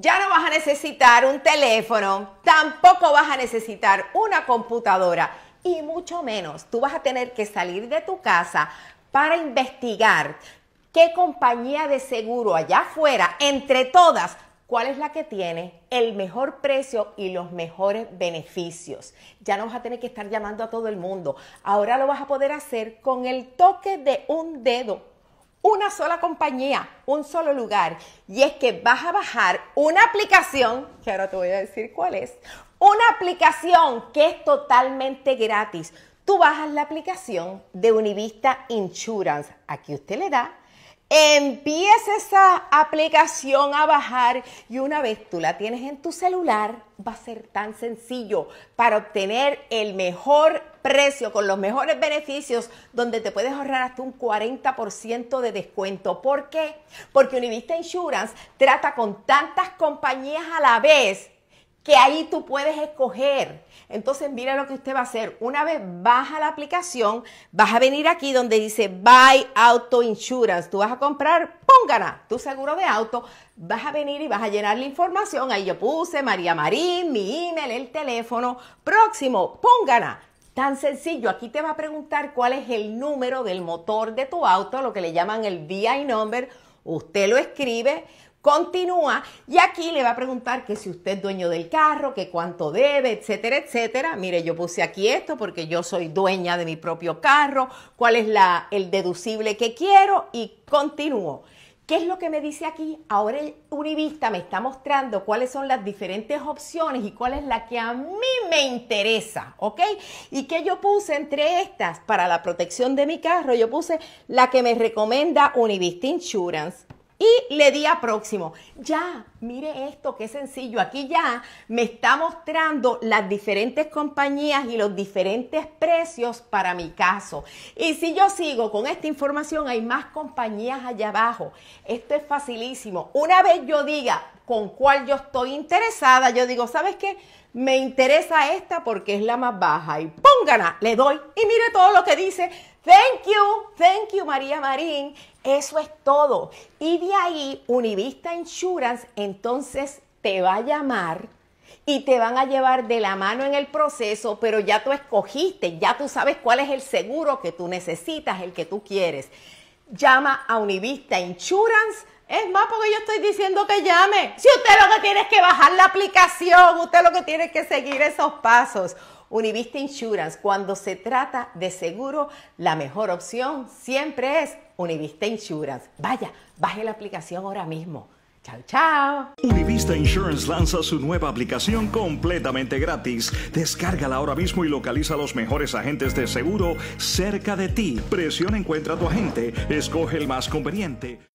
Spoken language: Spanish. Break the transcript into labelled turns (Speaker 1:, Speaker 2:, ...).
Speaker 1: ya no vas a necesitar un teléfono, tampoco vas a necesitar una computadora y mucho menos tú vas a tener que salir de tu casa para investigar qué compañía de seguro allá afuera, entre todas, cuál es la que tiene el mejor precio y los mejores beneficios. Ya no vas a tener que estar llamando a todo el mundo. Ahora lo vas a poder hacer con el toque de un dedo una sola compañía, un solo lugar. Y es que vas a bajar una aplicación, que ahora te voy a decir cuál es, una aplicación que es totalmente gratis. Tú bajas la aplicación de Univista Insurance. Aquí usted le da Empieza esa aplicación a bajar y una vez tú la tienes en tu celular, va a ser tan sencillo para obtener el mejor precio con los mejores beneficios, donde te puedes ahorrar hasta un 40% de descuento. ¿Por qué? Porque Univista Insurance trata con tantas compañías a la vez que ahí tú puedes escoger. Entonces mira lo que usted va a hacer. Una vez baja la aplicación, vas a venir aquí donde dice Buy Auto Insurance. Tú vas a comprar, póngala, tu seguro de auto. Vas a venir y vas a llenar la información. Ahí yo puse María Marín, mi email, el teléfono. Próximo, póngala. Tan sencillo, aquí te va a preguntar cuál es el número del motor de tu auto, lo que le llaman el VI number. Usted lo escribe, Continúa y aquí le va a preguntar que si usted es dueño del carro, que cuánto debe, etcétera, etcétera. Mire, yo puse aquí esto porque yo soy dueña de mi propio carro, cuál es la, el deducible que quiero y continúo. ¿Qué es lo que me dice aquí? Ahora el Univista me está mostrando cuáles son las diferentes opciones y cuál es la que a mí me interesa, ¿ok? Y que yo puse entre estas para la protección de mi carro, yo puse la que me recomienda Univista Insurance y le di a próximo. Ya, mire esto, qué sencillo. Aquí ya me está mostrando las diferentes compañías y los diferentes precios para mi caso. Y si yo sigo con esta información, hay más compañías allá abajo. Esto es facilísimo. Una vez yo diga con cuál yo estoy interesada, yo digo, ¿sabes qué? Me interesa esta porque es la más baja y Gana, le doy. Y mire todo lo que dice. Thank you, thank you María Marín. Eso es todo. Y de ahí Univista Insurance entonces te va a llamar y te van a llevar de la mano en el proceso, pero ya tú escogiste, ya tú sabes cuál es el seguro que tú necesitas, el que tú quieres. Llama a Univista Insurance. Es más, porque yo estoy diciendo que llame. Si usted lo que tiene es que bajar la aplicación, usted lo que tiene que seguir esos pasos. Univista Insurance, cuando se trata de seguro, la mejor opción siempre es Univista Insurance. Vaya, baje la aplicación ahora mismo. Chao, chao. Univista Insurance lanza su nueva aplicación completamente gratis. Descárgala ahora mismo y localiza los mejores agentes de seguro cerca de ti. Presiona encuentra tu agente, escoge el más conveniente.